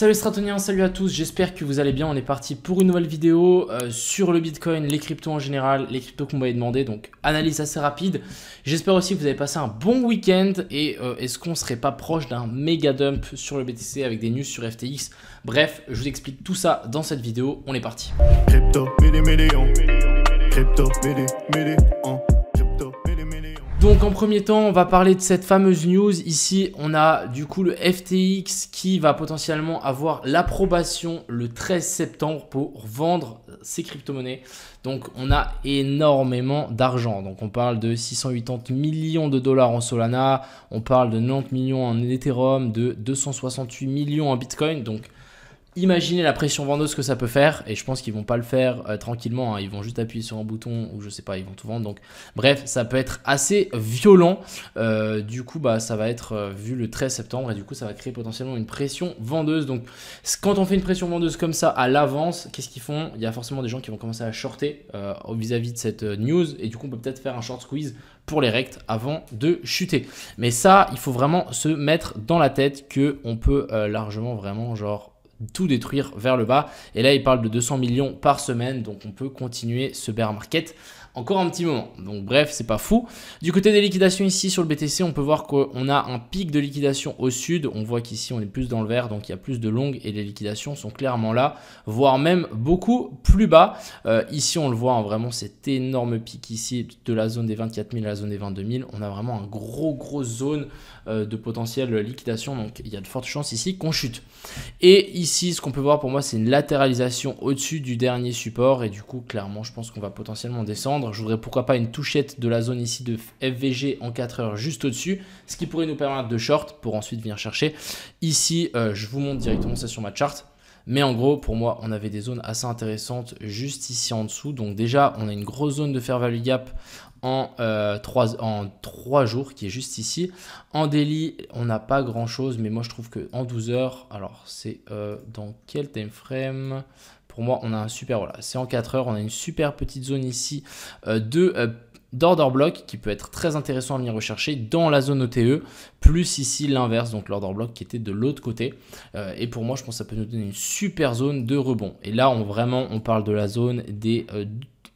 Salut Stratonien, salut à tous, j'espère que vous allez bien, on est parti pour une nouvelle vidéo euh, sur le Bitcoin, les cryptos en général, les cryptos qu'on m'avait demandé, donc analyse assez rapide. J'espère aussi que vous avez passé un bon week-end et euh, est-ce qu'on serait pas proche d'un méga dump sur le BTC avec des news sur FTX Bref, je vous explique tout ça dans cette vidéo, on est parti. Crypto, donc en premier temps, on va parler de cette fameuse news. Ici, on a du coup le FTX qui va potentiellement avoir l'approbation le 13 septembre pour vendre ses crypto-monnaies. Donc on a énormément d'argent. Donc on parle de 680 millions de dollars en Solana, on parle de 90 millions en Ethereum, de 268 millions en Bitcoin. Donc Imaginez la pression vendeuse que ça peut faire et je pense qu'ils vont pas le faire euh, tranquillement. Hein. Ils vont juste appuyer sur un bouton ou je sais pas, ils vont tout vendre. Donc bref, ça peut être assez violent. Euh, du coup, bah ça va être euh, vu le 13 septembre et du coup ça va créer potentiellement une pression vendeuse. Donc quand on fait une pression vendeuse comme ça à l'avance, qu'est-ce qu'ils font Il y a forcément des gens qui vont commencer à shorter vis-à-vis de cette news et du coup on peut peut-être faire un short squeeze pour les rectes avant de chuter. Mais ça, il faut vraiment se mettre dans la tête que on peut largement vraiment genre tout détruire vers le bas. Et là, il parle de 200 millions par semaine, donc on peut continuer ce bear market encore un petit moment. Donc bref, c'est pas fou. Du côté des liquidations ici sur le BTC, on peut voir qu'on a un pic de liquidation au sud. On voit qu'ici on est plus dans le vert, donc il y a plus de longues et les liquidations sont clairement là, voire même beaucoup plus bas. Euh, ici on le voit, hein, vraiment cet énorme pic ici de la zone des 24 000 à la zone des 22 000. On a vraiment un gros gros zone euh, de potentiel liquidation, donc il y a de fortes chances ici qu'on chute. Et ici Ici, ce qu'on peut voir pour moi, c'est une latéralisation au-dessus du dernier support. Et du coup, clairement, je pense qu'on va potentiellement descendre. Je voudrais pourquoi pas une touchette de la zone ici de FVG en 4 heures juste au-dessus. Ce qui pourrait nous permettre de short pour ensuite venir chercher. Ici, euh, je vous montre directement ça sur ma charte. Mais en gros, pour moi, on avait des zones assez intéressantes juste ici en dessous. Donc déjà, on a une grosse zone de fair value gap en, 3, euh, jours qui est juste ici. En daily, on n'a pas grand chose, mais moi je trouve qu'en en 12 heures, alors c'est euh, dans quel time frame Pour moi, on a un super, voilà, c'est en 4 heures, on a une super petite zone ici euh, de d'order block qui peut être très intéressant à venir rechercher dans la zone OTE, plus ici l'inverse, donc l'order block qui était de l'autre côté. Euh, et pour moi, je pense que ça peut nous donner une super zone de rebond. Et là, on vraiment, on parle de la zone des euh,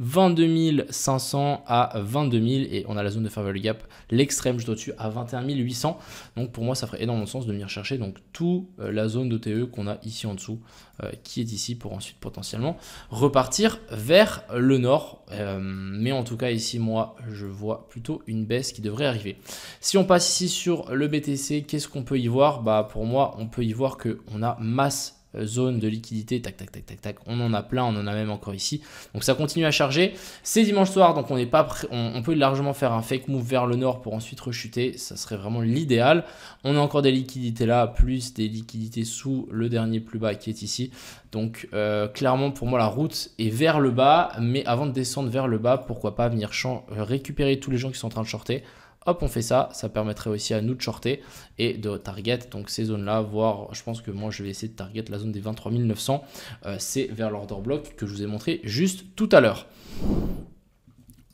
22 500 à 22 000 et on a la zone de fair gap, l'extrême juste au-dessus à 21 800. Donc pour moi, ça ferait énormément de sens de venir chercher donc toute euh, la zone d'OTE qu'on a ici en dessous, euh, qui est ici pour ensuite potentiellement repartir vers le nord. Euh, mais en tout cas, ici, moi, je vois plutôt une baisse qui devrait arriver. Si on passe ici sur le BTC, qu'est-ce qu'on peut y voir Bah pour moi, on peut y voir qu'on a masse euh, zone de liquidité, tac, tac, tac, tac, tac. On en a plein, on en a même encore ici. Donc ça continue à charger. C'est dimanche soir, donc on n'est pas on, peut largement faire un fake move vers le nord pour ensuite rechuter. Ça serait vraiment l'idéal. On a encore des liquidités là, plus des liquidités sous le dernier plus bas qui est ici. Donc euh, clairement pour moi la route est vers le bas, mais avant de descendre vers le bas, pourquoi pas venir euh, récupérer tous les gens qui sont en train de shorter hop, on fait ça. Ça permettrait aussi à nous de shorter et de target donc ces zones-là, voire je pense que moi je vais essayer de target la zone des 23 900. Euh, c'est vers l'order block que je vous ai montré juste tout à l'heure.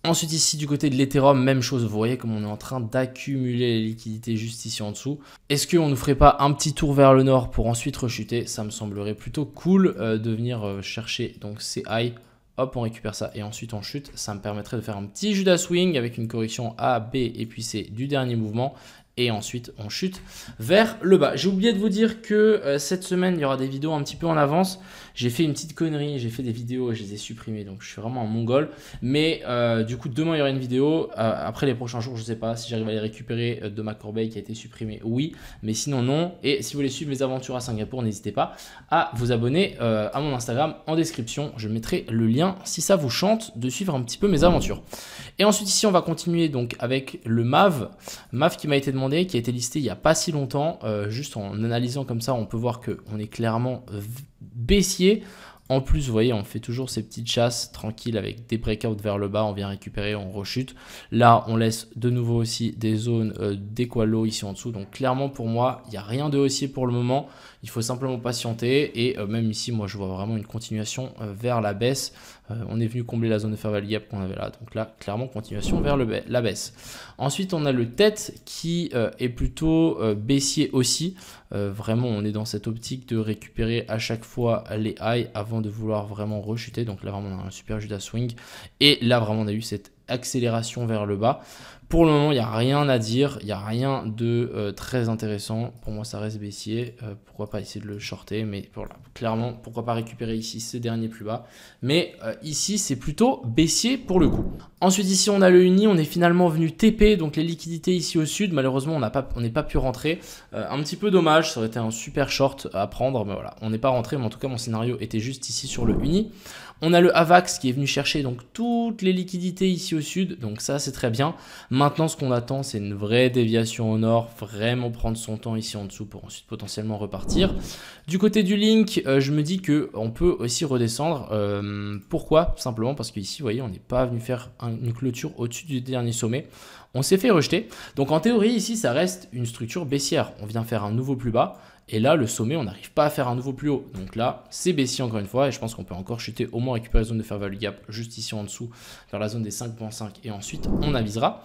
Ensuite ici du côté de l'Ethereum, même chose, vous voyez comme on est en train d'accumuler les liquidités juste ici en dessous. Est-ce qu'on ne ferait pas un petit tour vers le nord pour ensuite rechuter Ça me semblerait plutôt cool euh, de venir euh, chercher donc ces highs Hop, on récupère ça et ensuite on chute. Ça me permettrait de faire un petit Judas Swing avec une correction A, B et puis C du dernier mouvement et ensuite on chute vers le bas. J'ai oublié de vous dire que euh, cette semaine il y aura des vidéos un petit peu en avance. J'ai fait une petite connerie, j'ai fait des vidéos et je les ai supprimées donc je suis vraiment en mongol. Mais euh, du coup demain il y aura une vidéo. Euh, après les prochains jours je sais pas si j'arrive à les récupérer de ma corbeille qui a été supprimée, oui. Mais sinon non. Et si vous voulez suivre mes aventures à Singapour n'hésitez pas à vous abonner à mon Instagram en description. Je mettrai le lien si ça vous chante de suivre un petit peu mes aventures. Et ensuite ici on va continuer donc avec le MAV. MAV qui m'a été demandé qui a été listé il n'y a pas si longtemps. Euh, juste en analysant comme ça, on peut voir qu'on est clairement baissier. En plus, vous voyez, on fait toujours ces petites chasses tranquilles avec des breakouts vers le bas, on vient récupérer, on rechute. Là, on laisse de nouveau aussi des zones euh, ici en dessous. Donc clairement, pour moi, il n'y a rien de haussier pour le moment. Il faut simplement patienter. Et euh, même ici, moi, je vois vraiment une continuation euh, vers la baisse. Euh, on est venu combler la zone de fair gap qu'on avait là. Donc là, clairement, continuation vers le la baisse. Ensuite, on a le tête qui est plutôt baissier aussi. vraiment, on est dans cette optique de récupérer à chaque fois les highs avant de vouloir vraiment rechuter. Donc là, vraiment, on a un super Judas swing. Et là, vraiment, on a eu cette accélération vers le bas. Pour le moment, il n'y a rien à dire, il n'y a rien de euh, très intéressant. Pour moi, ça reste baissier. Euh, pourquoi pas essayer de le shorter Mais voilà, clairement, pourquoi pas récupérer ici ce dernier plus bas. Mais euh, ici, c'est plutôt baissier pour le coup. Ensuite, ici, on a le uni. On est finalement venu TP, donc les liquidités ici au sud. Malheureusement, on n'a pas, on n'est pas pu rentrer. un petit peu dommage, ça aurait été un super short à prendre. Mais voilà, on n'est pas rentré. Mais en tout cas, mon scénario était juste ici sur le uni. On a le Avax qui est venu chercher donc toutes les liquidités ici au sud. Donc ça, c'est très bien. Maintenant, ce qu'on attend, c'est une vraie déviation au nord, vraiment prendre son temps ici en dessous pour ensuite potentiellement repartir. Du côté du link, euh, je me dis que on peut aussi redescendre. Euh, pourquoi Simplement parce qu'ici, vous voyez, on n'est pas venu faire une clôture au-dessus du dernier sommet. On s'est fait rejeter. Donc en théorie, ici, ça reste une structure baissière. On vient faire un nouveau plus bas et là, le sommet, on n'arrive pas à faire un nouveau plus haut. Donc là, c'est baissier encore une fois. Et je pense qu'on peut encore chuter, au moins récupérer la zone de fair value gap juste ici en dessous, vers la zone des 5.5. Et ensuite, on avisera.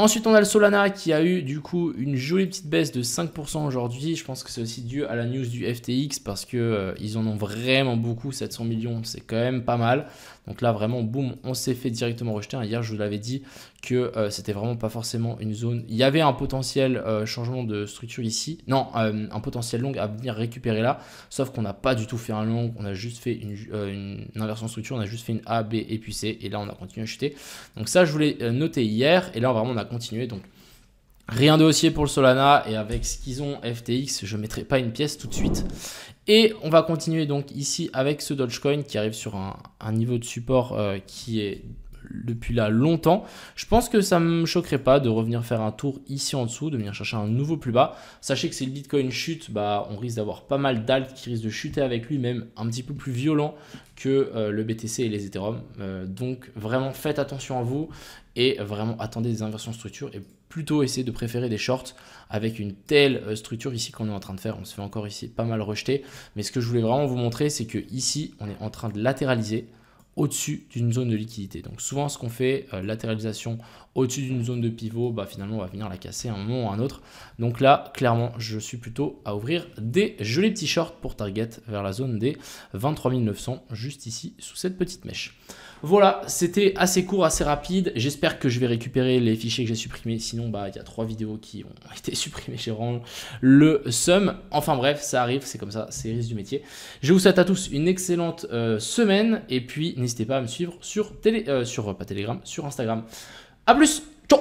Ensuite, on a le Solana qui a eu du coup une jolie petite baisse de 5% aujourd'hui. Je pense que c'est aussi dû à la news du FTX parce que euh, ils en ont vraiment beaucoup, 700 millions, c'est quand même pas mal. Donc là, vraiment, boum, on s'est fait directement rejeter. Hein. Hier, je vous l'avais dit que euh, c'était vraiment pas forcément une zone. Il y avait un potentiel euh, changement de structure ici, non, un potentiel long à venir récupérer là. Sauf qu'on n'a pas du tout fait un long, on a juste fait une, inversion de structure, on a juste fait une A, B et puis C. Et là, on a continué à chuter. Donc ça, je voulais noter hier. Et là, vraiment, on a continuer. Donc rien de haussier pour le Solana et avec ce qu'ils ont FTX, je mettrai pas une pièce tout de suite. Et on va continuer donc ici avec ce Dogecoin qui arrive sur un, niveau de support euh, qui est depuis là longtemps. Je pense que ça me choquerait pas de revenir faire un tour ici en dessous, de venir chercher un nouveau plus bas. Sachez que si le Bitcoin chute, bah, on risque d'avoir pas mal d'alt qui risquent de chuter avec lui, même un petit peu plus violent que euh, le BTC et les Ethereum. Euh, donc vraiment faites attention à vous et vraiment attendez des inversions structure et plutôt essayer de préférer des shorts avec une telle euh, structure ici qu'on est en train de faire. On se fait encore ici pas mal rejeter. Mais ce que je voulais vraiment vous montrer, c'est que ici, on est en train de latéraliser au-dessus d'une zone de liquidité. Donc souvent ce qu'on fait, euh, latéralisation au-dessus d'une zone de pivot, bah, finalement on va venir la casser un moment ou un autre. Donc là, clairement, je suis plutôt à ouvrir des jolis petits shorts pour target vers la zone des 23 900, juste ici, sous cette petite mèche. Voilà, c'était assez court, assez rapide. J'espère que je vais récupérer les fichiers que j'ai supprimés. Sinon, bah, il y a trois vidéos qui ont été supprimées chez Rang. Le sum. Enfin bref, ça arrive, c'est comme ça, c'est risque du métier. Je vous souhaite à tous une excellente euh, semaine et puis n'hésitez n'hésitez pas à me suivre sur, télé, euh, sur, pas Telegram, sur Instagram. A plus Ciao